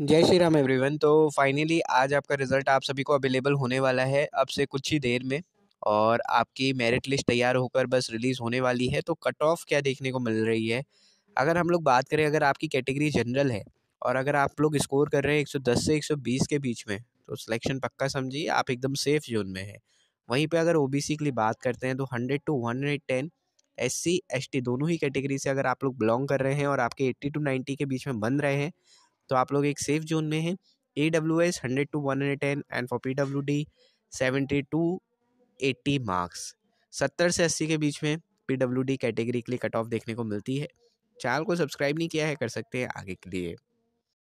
जय श्री राम एवरीवन तो फाइनली आज आपका रिज़ल्ट आप सभी को अवेलेबल होने वाला है अब से कुछ ही देर में और आपकी मेरिट लिस्ट तैयार होकर बस रिलीज़ होने वाली है तो कट ऑफ क्या देखने को मिल रही है अगर हम लोग बात करें अगर आपकी कैटेगरी जनरल है और अगर आप लोग स्कोर कर रहे हैं 110 से 120 के बीच में तो सिलेक्शन पक्का समझिए आप एकदम सेफ जोन में है वहीं पे अगर ओबीसी के लिए बात करते हैं तो 100 टू 110 एससी एसटी दोनों ही कैटेगरी से अगर आप लोग बिलोंग कर रहे हैं और आपके 80 टू 90 के बीच में बन रहे हैं तो आप लोग एक सेफ जोन में हैं A W S hundred to one hundred ten and for P W D seventy to eighty marks सत्तर से अस्सी के बीच में पी डब्ल्यू डी कैटेगरी के लिए कट ऑफ देखने को मिलती है चैनल को सब्सक्राइब नहीं किया है कर सकते हैं आगे के लिए